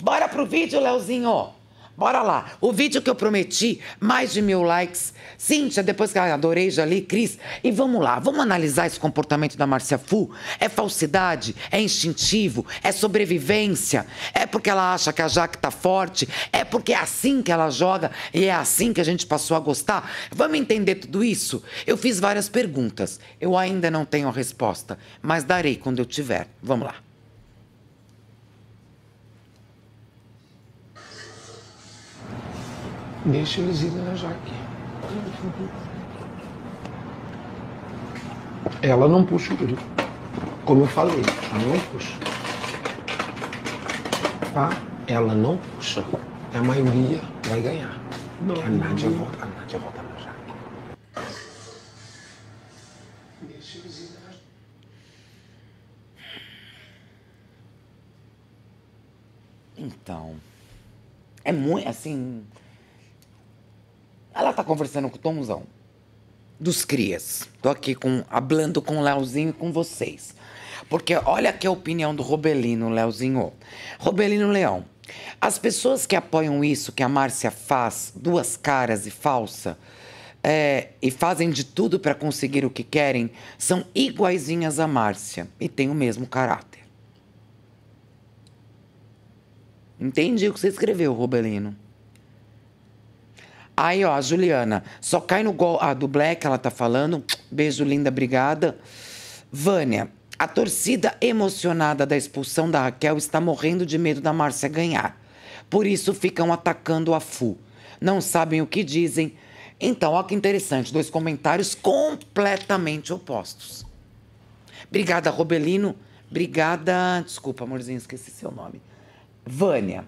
Bora pro vídeo, Leozinho! Bora lá. O vídeo que eu prometi, mais de mil likes. Cíntia, depois que eu adorei, já li, Cris. E vamos lá, vamos analisar esse comportamento da Márcia Fu? É falsidade? É instintivo? É sobrevivência? É porque ela acha que a Jaque tá forte? É porque é assim que ela joga e é assim que a gente passou a gostar? Vamos entender tudo isso? Eu fiz várias perguntas. Eu ainda não tenho a resposta, mas darei quando eu tiver. Vamos lá. Deixa eles irem na Jaque. Ela não puxa o grito. Como eu falei, não puxa. Tá? Ela não puxa. A maioria vai ganhar. Não, a Nádia volta. A Nádia volta na Jaque. Deixa eles irem na Jaque. Então. É muito assim. Ela tá conversando com o Tomzão. Dos crias. Tô aqui com, hablando com o Leozinho e com vocês. Porque olha que é a opinião do Robelino Leozinho. Robelino Leão. As pessoas que apoiam isso que a Márcia faz, duas caras e falsa, é, e fazem de tudo para conseguir o que querem, são iguaizinhas a Márcia e têm o mesmo caráter. Entendi o que você escreveu, Robelino. Aí, ó, a Juliana, só cai no gol. A ah, do Black, ela tá falando. Beijo, linda, obrigada. Vânia, a torcida emocionada da expulsão da Raquel está morrendo de medo da Márcia ganhar. Por isso ficam atacando a Fu. Não sabem o que dizem. Então, ó, que interessante, dois comentários completamente opostos. Obrigada, Robelino. Obrigada. Desculpa, amorzinho, esqueci seu nome. Vânia.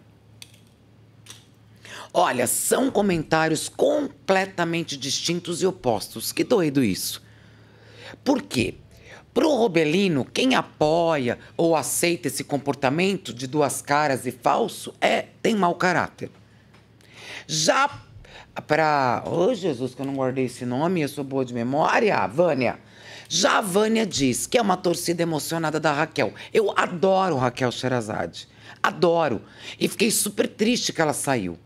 Olha, são comentários completamente distintos e opostos. Que doido isso. Por quê? Para o Robelino, quem apoia ou aceita esse comportamento de duas caras e falso é tem mau caráter. Já para. Ô, oh, Jesus, que eu não guardei esse nome, eu sou boa de memória, Vânia. Já a Vânia diz que é uma torcida emocionada da Raquel. Eu adoro Raquel Sherazade. Adoro. E fiquei super triste que ela saiu.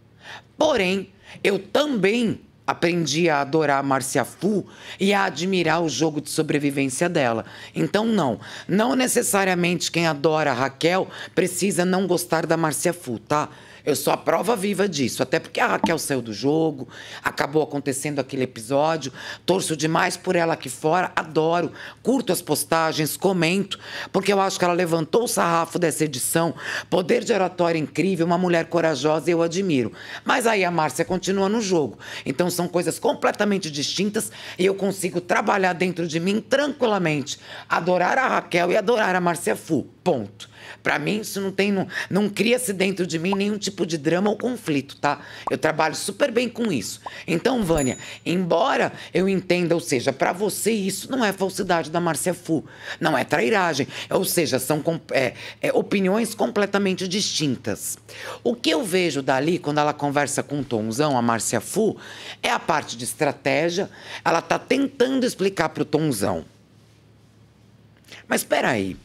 Porém, eu também aprendi a adorar a Marcia Fu e a admirar o jogo de sobrevivência dela. Então, não. Não necessariamente quem adora a Raquel precisa não gostar da Marcia Fu, tá? Eu sou a prova viva disso. Até porque a ah, Raquel saiu do jogo, acabou acontecendo aquele episódio. Torço demais por ela aqui fora, adoro. Curto as postagens, comento, porque eu acho que ela levantou o sarrafo dessa edição. Poder de oratória incrível, uma mulher corajosa e eu admiro. Mas aí a Márcia continua no jogo. Então são coisas completamente distintas e eu consigo trabalhar dentro de mim tranquilamente. Adorar a Raquel e adorar a Márcia Fu. Ponto. Para mim, isso não tem. Não, não cria-se dentro de mim nenhum tipo de drama ou conflito, tá? Eu trabalho super bem com isso. Então, Vânia, embora eu entenda, ou seja, para você isso não é falsidade da Márcia Fu, não é trairagem. Ou seja, são é, é, opiniões completamente distintas. O que eu vejo dali, quando ela conversa com o Tonzão, a Márcia Fu, é a parte de estratégia. Ela tá tentando explicar pro Tonzão. Mas espera aí.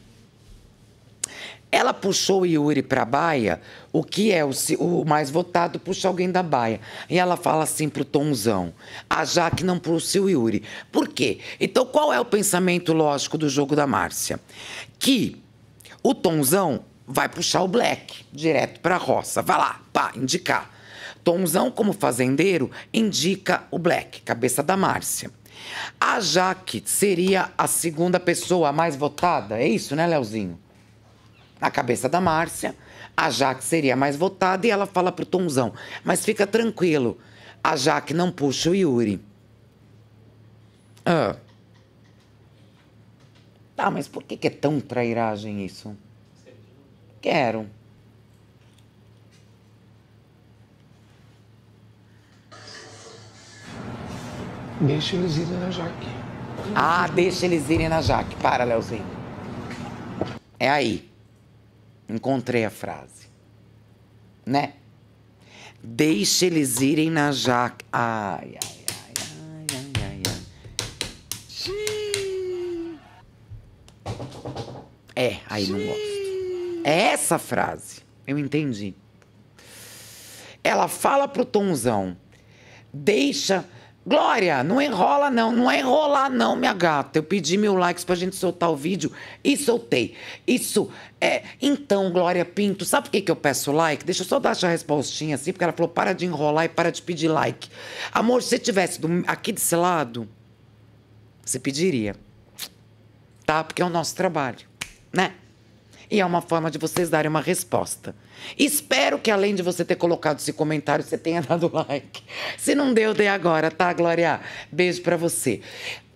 Ela puxou o Yuri para a baia, o que é o, o, mais votado puxa alguém da baia. E ela fala assim pro Tonzão: a Jaque não puxa o Yuri. Por quê? Então qual é o pensamento lógico do jogo da Márcia? Que o Tonzão vai puxar o Black direto para a roça. Vai lá, pá, indicar. Tonzão, como fazendeiro, indica o Black, cabeça da Márcia. A Jaque seria a segunda pessoa mais votada, é isso, né, Leozinho? na cabeça da Márcia, a Jaque seria mais votada e ela fala pro Tonzão: Mas fica tranquilo, a Jaque não puxa o Yuri. Ah. Tá, mas por que, que é tão trairagem isso? Quero. Deixa eles irem na Jaque. Ah, deixa eles irem na Jaque. Para, Leozinho. É aí. Encontrei a frase. Né? Deixe eles irem na jaca. Ai, ai, ai, ai, ai, ai, ai. É, aí não gosto. É essa frase. Eu entendi. Ela fala pro Tonzão. Deixa Glória, não enrola não, não é enrolar não, minha gata. Eu pedi mil likes pra gente soltar o vídeo e soltei. Isso é. Então, Glória Pinto, sabe por que, que eu peço like? Deixa eu só dar essa respostinha assim, porque ela falou: para de enrolar e para de pedir like. Amor, se você tivesse do, aqui desse lado, você pediria. Tá? Porque é o nosso trabalho, né? E é uma forma de vocês darem uma resposta. Espero que além de você ter colocado esse comentário, você tenha dado like. Se não deu, dê agora, tá, Glória? Beijo para você.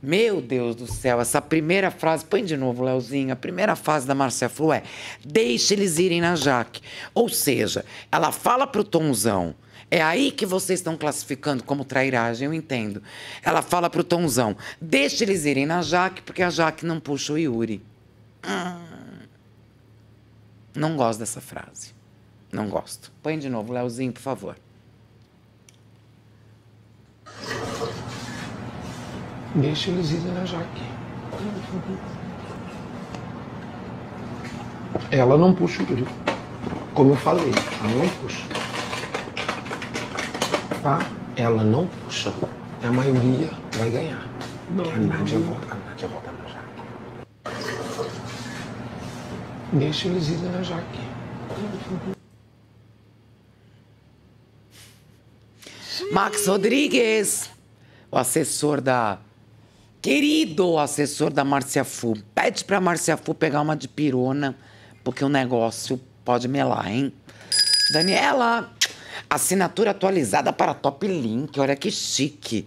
Meu Deus do céu, essa primeira frase, põe de novo, Leozinho, a primeira frase da Marcia Flu é: deixe eles irem na Jaque. Ou seja, ela fala pro Tonzão. É aí que vocês estão classificando como trairagem, eu entendo. Ela fala pro Tonzão: deixe eles irem na Jaque, porque a Jaque não puxa o Yuri. Hum. Não gosto dessa frase. Não gosto. Põe de novo, Leozinho, por favor. Deixa eles irem na Jaque. Ela não puxa o grilo. Como eu falei, ela não puxa. Tá? Ela não puxa. A maioria vai ganhar. Não, a Nádia volta, a Nádia volta na Jaque. Deixa eles irem na Jaque. Max Rodrigues, o assessor da. Querido assessor da Márcia Fu, pede pra Márcia Fu pegar uma de pirona, porque o negócio pode melar, hein? Daniela, assinatura atualizada para Top Link, olha que chique.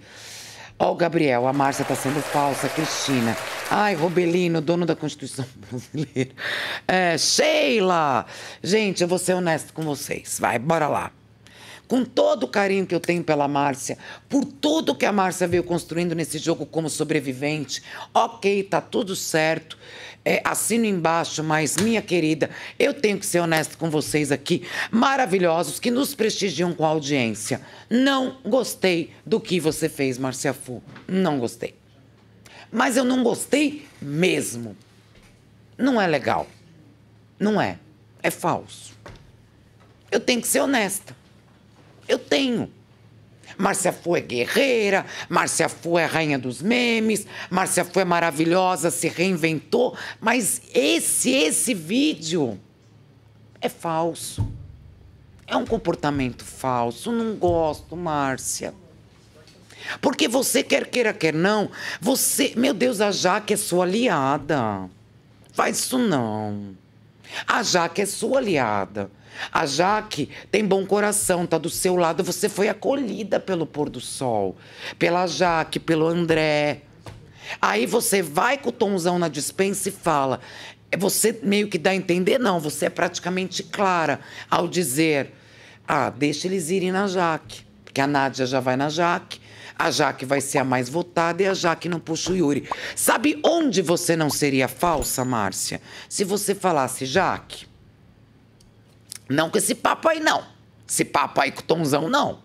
Ó, o Gabriel, a Márcia tá sendo falsa, Cristina. Ai, Robelino, dono da Constituição Brasileira. É, Sheila! Gente, eu vou ser honesto com vocês. Vai, bora lá com todo o carinho que eu tenho pela Márcia, por tudo que a Márcia veio construindo nesse jogo como sobrevivente. Ok, tá tudo certo. É, assino embaixo, mas minha querida, eu tenho que ser honesto com vocês aqui, maravilhosos que nos prestigiam com a audiência. Não gostei do que você fez, Márcia Fu. Não gostei. Mas eu não gostei mesmo. Não é legal. Não é. É falso. Eu tenho que ser honesta. Eu tenho. Márcia Fu é guerreira, Márcia Fu é rainha dos memes, Márcia Fu é maravilhosa, se reinventou, mas esse esse vídeo é falso. É um comportamento falso, não gosto, Márcia. Porque você quer queira quer não, você, meu Deus, a Jaque é sua aliada. Faz isso não. A Jaque é sua aliada. A Jaque tem bom coração, tá do seu lado. Você foi acolhida pelo pôr do sol, pela Jaque, pelo André. Aí você vai com o tomzão na dispensa e fala. É, você meio que dá a entender, não. Você é praticamente clara ao dizer: ah, deixa eles irem na Jaque. Porque a Nádia já vai na Jaque, a Jaque vai ser a mais votada e a Jaque não puxa o Yuri. Sabe onde você não seria falsa, Márcia? Se você falasse, Jaque, não com esse papo aí, não. Esse papo aí com o Tomzão, não.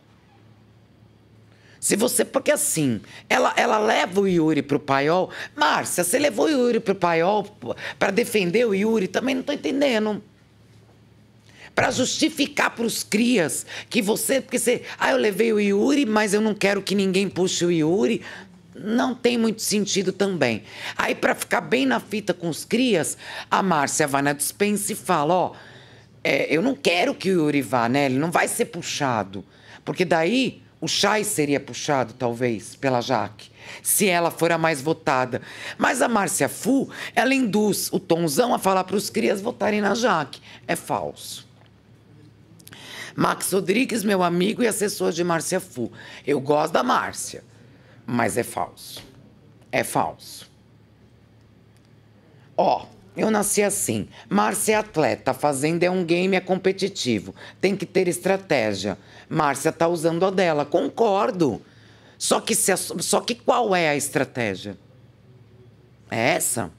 Se você. Porque assim, ela, ela leva o Yuri pro paiol. Márcia, você levou o Yuri pro paiol para defender o Yuri? Também não tô entendendo para justificar para os crias que você, porque você, ah, eu levei o Yuri, mas eu não quero que ninguém puxe o Yuri. Não tem muito sentido também. Aí, para ficar bem na fita com os crias, a Márcia vai na dispensa e fala: Ó, oh, é, eu não quero que o Yuri vá, né? Ele não vai ser puxado. Porque daí o Chay seria puxado, talvez, pela Jaque, se ela for a mais votada. Mas a Márcia Fu, ela induz o Tonzão a falar para os crias votarem na Jaque. É falso. Max Rodrigues, meu amigo e assessor de Márcia Fu. Eu gosto da Márcia, mas é falso. É falso. Ó, eu nasci assim. Márcia é atleta, fazenda é um game, é competitivo. Tem que ter estratégia. Márcia tá usando a dela, concordo. Só que, se, só que qual é a estratégia? É essa?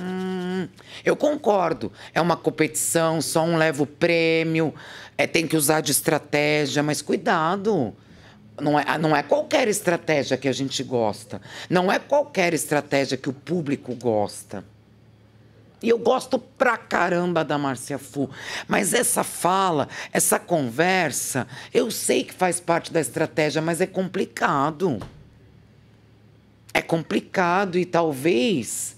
Hum, eu concordo. É uma competição, só um leva o prêmio, é, tem que usar de estratégia, mas cuidado. Não é, não é qualquer estratégia que a gente gosta. Não é qualquer estratégia que o público gosta. E eu gosto pra caramba da Márcia Fu. Mas essa fala, essa conversa, eu sei que faz parte da estratégia, mas é complicado. É complicado e talvez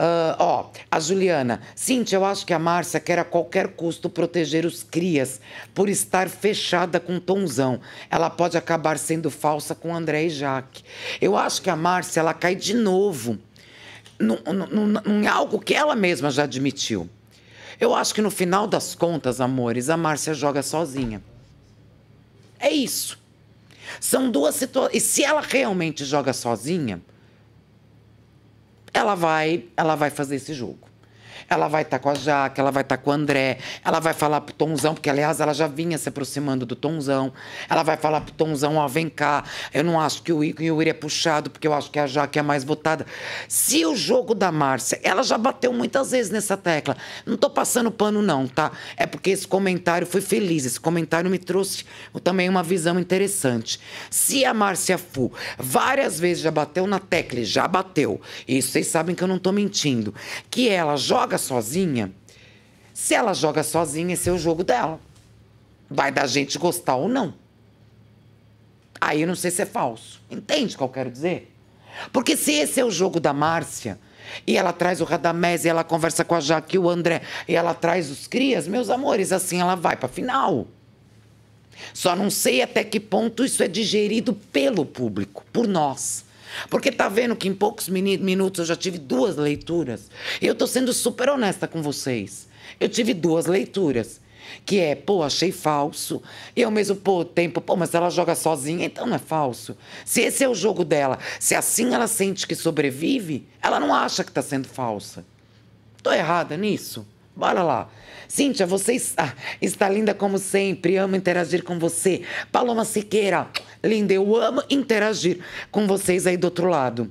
Uh, ó, a Juliana. Cintia, eu acho que a Márcia quer a qualquer custo proteger os crias por estar fechada com Tomzão. Ela pode acabar sendo falsa com André e Jaque. Eu acho que a Márcia, ela cai de novo em algo que ela mesma já admitiu. Eu acho que no final das contas, amores, a Márcia joga sozinha. É isso. São duas situações. E se ela realmente joga sozinha, ela vai, ela vai fazer esse jogo ela vai estar tá com a Jaque, ela vai estar tá com o André, ela vai falar pro Tonzão, porque aliás ela já vinha se aproximando do Tonzão, ela vai falar pro Tonzão, ó, vem cá, eu não acho que o Yuri é puxado, porque eu acho que a Jaque é mais votada. Se o jogo da Márcia, ela já bateu muitas vezes nessa tecla, não tô passando pano não, tá? É porque esse comentário foi feliz, esse comentário me trouxe também uma visão interessante. Se a Márcia Fu várias vezes já bateu na tecla, já bateu, isso vocês sabem que eu não tô mentindo, que ela joga joga sozinha, se ela joga sozinha, esse é o jogo dela. Vai da gente gostar ou não. Aí eu não sei se é falso. Entende o que eu quero dizer? Porque se esse é o jogo da Márcia, e ela traz o Radamés, e ela conversa com a Jaque e o André, e ela traz os crias, meus amores, assim ela vai para final. Só não sei até que ponto isso é digerido pelo público, por nós. Porque tá vendo que em poucos minutos eu já tive duas leituras. Eu tô sendo super honesta com vocês. Eu tive duas leituras. Que é, pô, achei falso. E ao mesmo pô, tempo, pô, mas ela joga sozinha, então não é falso. Se esse é o jogo dela, se assim ela sente que sobrevive, ela não acha que tá sendo falsa. Tô errada nisso? Bora lá. Cíntia, você está, está linda como sempre. Amo interagir com você. Paloma Siqueira, linda, eu amo interagir com vocês aí do outro lado.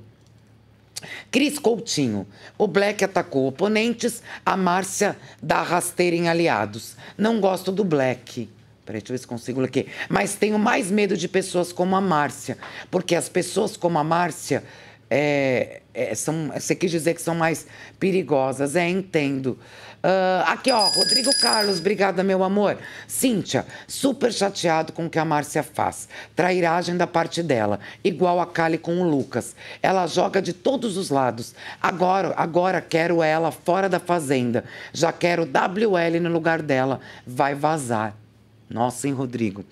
Cris Coutinho, o Black atacou oponentes, a Márcia dá rasteira em aliados. Não gosto do Black. Peraí, deixa eu ver se consigo ler aqui. Mas tenho mais medo de pessoas como a Márcia, porque as pessoas como a Márcia é, é, são, você quis dizer que são mais perigosas, é, entendo. Uh, aqui, ó, Rodrigo Carlos, obrigada, meu amor. Cíntia, super chateado com o que a Márcia faz. Trairagem da parte dela, igual a Kali com o Lucas. Ela joga de todos os lados. Agora, agora quero ela fora da fazenda. Já quero WL no lugar dela. Vai vazar. Nossa, hein, Rodrigo?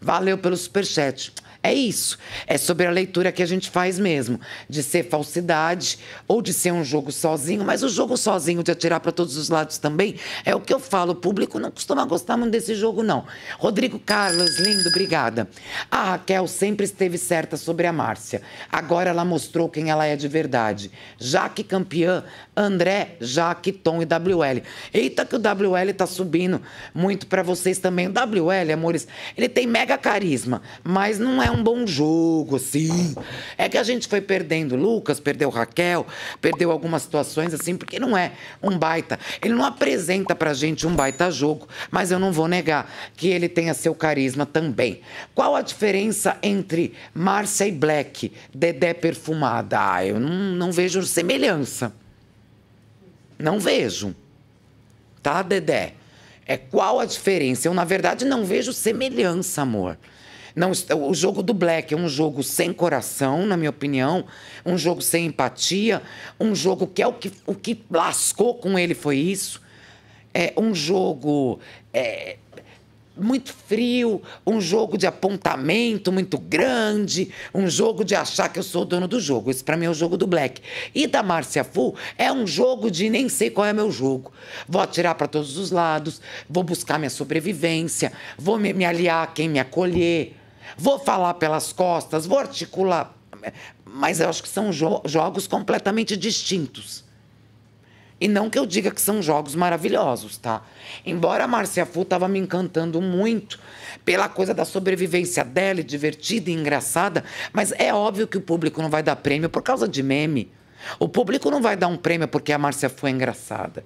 Valeu pelo superchat. É isso. É sobre a leitura que a gente faz mesmo, de ser falsidade ou de ser um jogo sozinho, mas o jogo sozinho de atirar para todos os lados também é o que eu falo. O público não costuma gostar muito desse jogo, não. Rodrigo Carlos, lindo, obrigada. A Raquel sempre esteve certa sobre a Márcia. Agora ela mostrou quem ela é de verdade. Jaque campeã, André, Jaque, Tom e WL. Eita, que o WL tá subindo muito para vocês também. O WL, amores, ele tem mega carisma, mas não é é um bom jogo, assim. É que a gente foi perdendo Lucas, perdeu Raquel, perdeu algumas situações, assim, porque não é um baita. Ele não apresenta pra gente um baita jogo, mas eu não vou negar que ele tenha seu carisma também. Qual a diferença entre Márcia e Black, Dedé Perfumada? Ah, eu não, não vejo semelhança. Não vejo. Tá, Dedé? É qual a diferença? Eu, na verdade, não vejo semelhança, amor. Não, o jogo do Black é um jogo sem coração, na minha opinião, um jogo sem empatia, um jogo que é o que, o que lascou com ele foi isso. É um jogo é, muito frio, um jogo de apontamento muito grande, um jogo de achar que eu sou o dono do jogo. Esse para mim é o jogo do Black. E da Márcia Fu é um jogo de nem sei qual é meu jogo. Vou atirar para todos os lados, vou buscar minha sobrevivência, vou me, me aliar a quem me acolher vou falar pelas costas, vou articular. Mas eu acho que são jo jogos completamente distintos. E não que eu diga que são jogos maravilhosos, tá? Embora a Márcia Fu estava me encantando muito pela coisa da sobrevivência dela, e divertida e engraçada, mas é óbvio que o público não vai dar prêmio por causa de meme. O público não vai dar um prêmio porque a Márcia Fu é engraçada.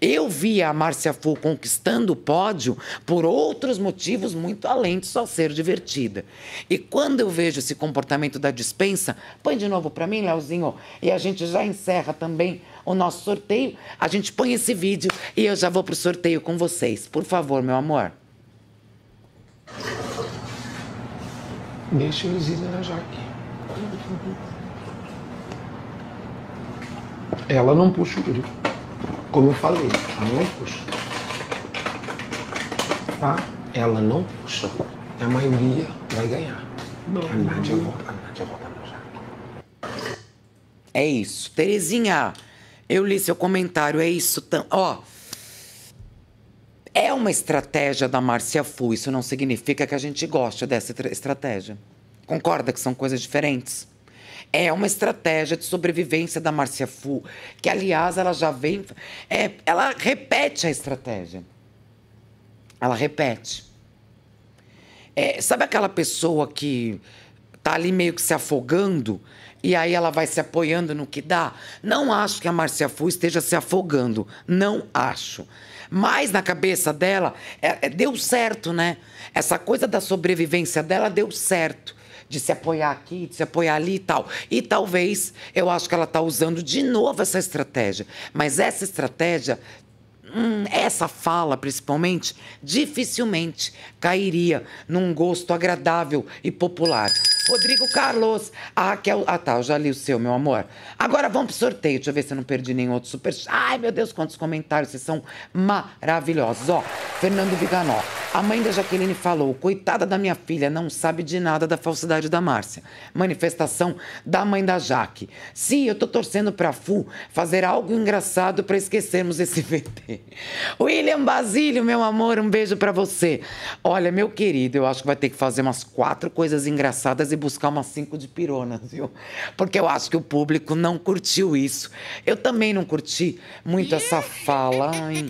Eu vi a Márcia Fu conquistando o pódio por outros motivos muito além de só ser divertida. E quando eu vejo esse comportamento da dispensa, põe de novo para mim, Leozinho, e a gente já encerra também o nosso sorteio. A gente põe esse vídeo e eu já vou pro sorteio com vocês. Por favor, meu amor. Deixa o Elisila na Jaque. Ela não puxa o grifo. Como eu falei, ela não puxa. Tá? Ela não puxa. A maioria vai ganhar. Não. A Nádia volta, a Nádia volta no É isso. Terezinha, eu li seu comentário, é isso. Tam... Ó. É uma estratégia da Márcia Fu, isso não significa que a gente goste dessa estratégia. Concorda que são coisas diferentes? É uma estratégia de sobrevivência da Márcia Fu, que, aliás, ela já vem. É, ela repete a estratégia. Ela repete. É, sabe aquela pessoa que tá ali meio que se afogando e aí ela vai se apoiando no que dá. Não acho que a Márcia Fu esteja se afogando. Não acho. Mas na cabeça dela, é, é, deu certo, né? Essa coisa da sobrevivência dela deu certo de se apoiar aqui, de se apoiar ali e tal. E talvez eu acho que ela está usando de novo essa estratégia. Mas essa estratégia Hum, essa fala, principalmente, dificilmente cairia num gosto agradável e popular. Rodrigo Carlos. A ah, Raquel. É ah, tá, eu já li o seu, meu amor. Agora vamos pro sorteio. Deixa eu ver se eu não perdi nenhum outro super. Ai, meu Deus, quantos comentários. Vocês são maravilhosos. Ó, Fernando Viganó. A mãe da Jaqueline falou: coitada da minha filha, não sabe de nada da falsidade da Márcia. Manifestação da mãe da Jaque. Sim, eu tô torcendo pra Fu fazer algo engraçado para esquecermos esse VT. William Basílio, meu amor, um beijo para você. Olha, meu querido, eu acho que vai ter que fazer umas quatro coisas engraçadas e buscar umas cinco de pirona, viu? Porque eu acho que o público não curtiu isso. Eu também não curti muito essa fala. Ai.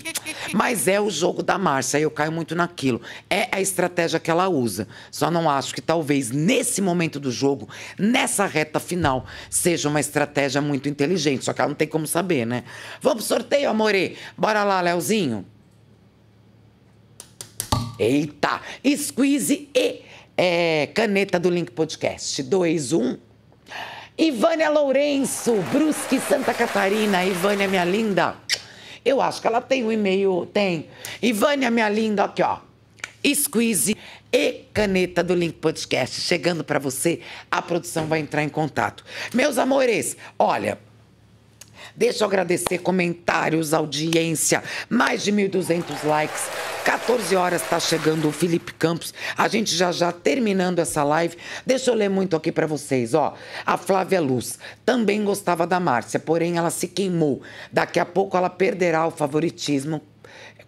Mas é o jogo da Márcia, eu caio muito naquilo. É a estratégia que ela usa. Só não acho que talvez nesse momento do jogo, nessa reta final, seja uma estratégia muito inteligente. Só que ela não tem como saber, né? Vamos sorteio, amore. Bora lá, Léozinho. Eita! Squeeze e é, caneta do Link Podcast um. Ivânia Lourenço, Brusque, Santa Catarina. Ivânia, minha linda. Eu acho que ela tem um e-mail, tem. Ivânia, minha linda, aqui, ó. Squeeze e caneta do Link Podcast chegando para você. A produção vai entrar em contato. Meus amores, olha, Deixa eu agradecer comentários, audiência, mais de 1.200 likes. 14 horas está chegando o Felipe Campos. A gente já já terminando essa live. Deixa eu ler muito aqui para vocês, ó. A Flávia Luz também gostava da Márcia, porém ela se queimou. Daqui a pouco ela perderá o favoritismo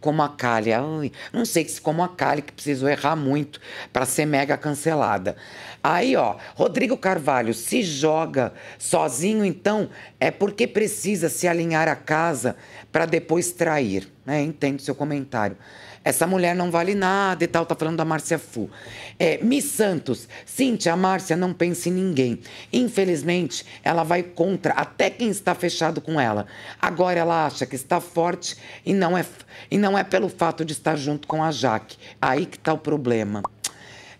como a Kali. Ai, não sei se como a Kali, que precisou errar muito para ser mega cancelada. Aí, ó, Rodrigo Carvalho se joga sozinho, então é porque precisa se alinhar a casa para depois trair. Né? Entendo seu comentário essa mulher não vale nada e tal, tá falando da Márcia Fu. É, Miss Santos, Cintia, a Márcia não pensa em ninguém. Infelizmente, ela vai contra até quem está fechado com ela. Agora ela acha que está forte e não é, e não é pelo fato de estar junto com a Jaque. Aí que tá o problema.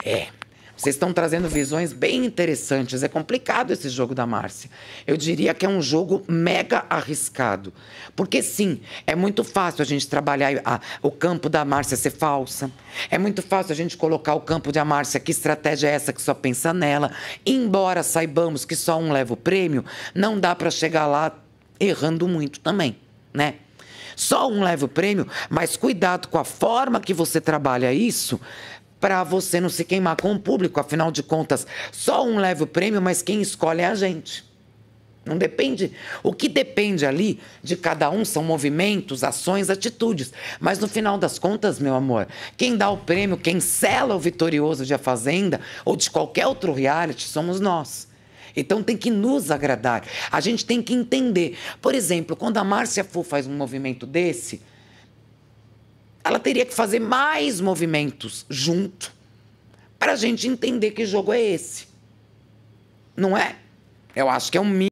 É. Vocês estão trazendo visões bem interessantes. É complicado esse jogo da Márcia. Eu diria que é um jogo mega arriscado. Porque, sim, é muito fácil a gente trabalhar a, o campo da Márcia ser falsa. É muito fácil a gente colocar o campo da Márcia, que estratégia é essa que só pensa nela. Embora saibamos que só um leva o prêmio, não dá para chegar lá errando muito também, né? Só um leva o prêmio, mas cuidado com a forma que você trabalha isso, para você não se queimar com o público. Afinal de contas, só um leva o prêmio, mas quem escolhe é a gente. Não depende. O que depende ali de cada um são movimentos, ações, atitudes. Mas no final das contas, meu amor, quem dá o prêmio, quem sela o vitorioso de A Fazenda ou de qualquer outro reality somos nós. Então tem que nos agradar. A gente tem que entender. Por exemplo, quando a Márcia Fu faz um movimento desse, ela teria que fazer mais movimentos junto para a gente entender que jogo é esse. Não é? Eu acho que é um mínimo.